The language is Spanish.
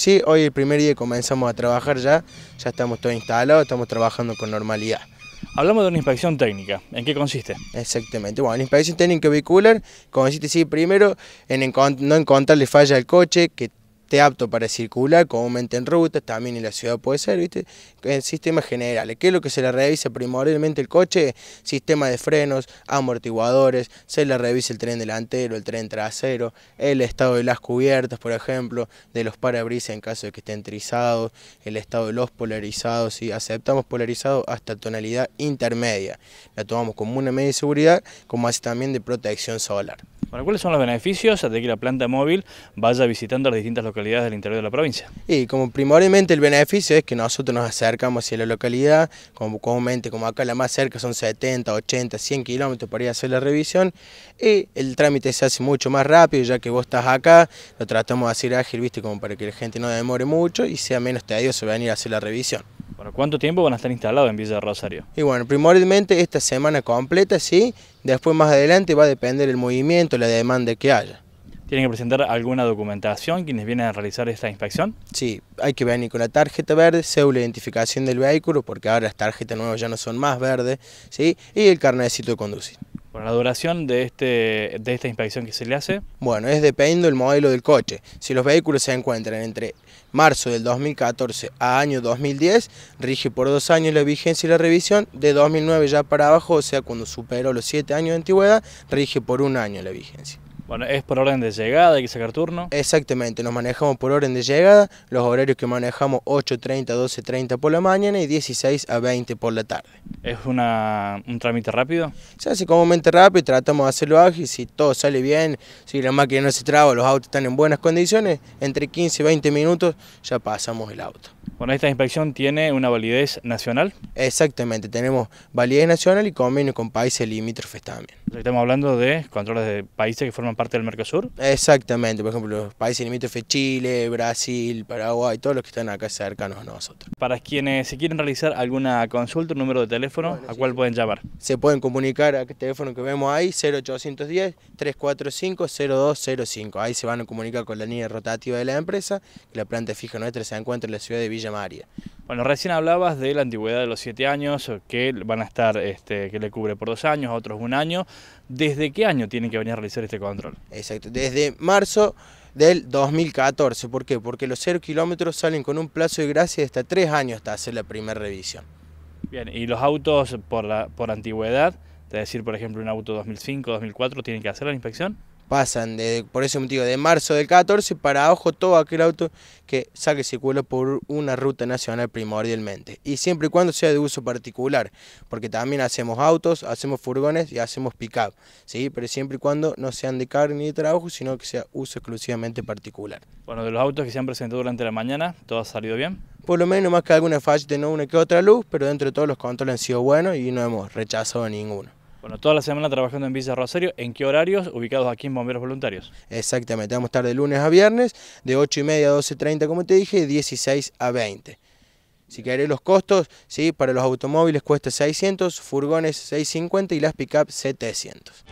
Sí, hoy el primer día comenzamos a trabajar ya, ya estamos todos instalados, estamos trabajando con normalidad. Hablamos de una inspección técnica, ¿en qué consiste? Exactamente, bueno, la inspección técnica vehicular consiste sí, primero en no encontrarle falla al coche, que apto para circular comúnmente en ruta también en la ciudad puede ser, ¿viste? En sistemas generales, ¿qué es lo que se le revisa primordialmente el coche? Sistema de frenos, amortiguadores, se le revisa el tren delantero, el tren trasero, el estado de las cubiertas, por ejemplo, de los parabrisas en caso de que estén trizados, el estado de los polarizados, si aceptamos polarizado hasta tonalidad intermedia. La tomamos como una medida de seguridad, como así también de protección solar. Bueno, ¿cuáles son los beneficios de que la planta móvil vaya visitando las distintas localidades del interior de la provincia? Y como primordialmente el beneficio es que nosotros nos acercamos hacia la localidad, como comúnmente, como acá la más cerca son 70, 80, 100 kilómetros para ir a hacer la revisión, y el trámite se hace mucho más rápido, ya que vos estás acá, lo tratamos de hacer ágil, viste, como para que la gente no demore mucho y sea menos tedioso venir a hacer la revisión. Bueno, ¿cuánto tiempo van a estar instalados en Villa Rosario? Y bueno, primordialmente esta semana completa, sí. Después más adelante va a depender el movimiento, la demanda que haya. ¿Tienen que presentar alguna documentación quienes vienen a realizar esta inspección? Sí, hay que venir con la tarjeta verde, cédula de identificación del vehículo, porque ahora las tarjetas nuevas ya no son más verdes, ¿sí? y el carnecito de conducir. Bueno, la duración de, este, de esta inspección que se le hace. Bueno, es dependiendo del modelo del coche. Si los vehículos se encuentran entre marzo del 2014 a año 2010, rige por dos años la vigencia y la revisión. De 2009 ya para abajo, o sea, cuando superó los siete años de antigüedad, rige por un año la vigencia. Bueno, ¿es por orden de llegada? ¿Hay que sacar turno? Exactamente, nos manejamos por orden de llegada, los horarios que manejamos 8.30 12.30 por la mañana y 16 a 20 por la tarde. ¿Es un trámite rápido? Se hace comúnmente rápido, tratamos de hacerlo ágil, si todo sale bien, si la máquina no se traba, los autos están en buenas condiciones, entre 15 y 20 minutos ya pasamos el auto. Bueno, esta inspección tiene una validez nacional. Exactamente, tenemos validez nacional y convenio con países limítrofes también. Estamos hablando de controles de países que forman parte del Mercosur? Exactamente, por ejemplo, los países limítrofes Chile, Brasil, Paraguay, todos los que están acá cercanos a nosotros. Para quienes se quieren realizar alguna consulta, un número de teléfono, ¿a cuál pueden llamar? Se pueden comunicar a este teléfono que vemos ahí, 0810-345-0205. Ahí se van a comunicar con la línea rotativa de la empresa, que la planta fija nuestra se encuentra en la ciudad de Villa María. Bueno, recién hablabas de la antigüedad de los siete años, que van a estar, este, que le cubre por dos años, otros un año. ¿Desde qué año tienen que venir a realizar este control? Exacto, desde marzo del 2014. ¿Por qué? Porque los cero kilómetros salen con un plazo de gracia de hasta tres años hasta hacer la primera revisión. Bien, y los autos por, por antigüedad, es decir, por ejemplo, un auto 2005, 2004, ¿tienen que hacer la inspección? pasan, de, por ese motivo, de marzo del 14 para ojo todo aquel auto que saque circulo por una ruta nacional primordialmente. Y siempre y cuando sea de uso particular, porque también hacemos autos, hacemos furgones y hacemos pick ¿sí? pero siempre y cuando no sean de carne ni de trabajo, sino que sea uso exclusivamente particular. Bueno, de los autos que se han presentado durante la mañana, ¿todo ha salido bien? Por lo menos más que alguna falla, no una que otra luz, pero dentro de todos los controles han sido buenos y no hemos rechazado ninguno. Bueno, toda la semana trabajando en Villa Rosario, ¿en qué horarios? Ubicados aquí en Bomberos Voluntarios. Exactamente, vamos a estar de lunes a viernes, de 8 y media a 12.30, como te dije, de 16 a 20. Si querés los costos, ¿sí? para los automóviles cuesta 600, furgones 650 y las pick-up 700.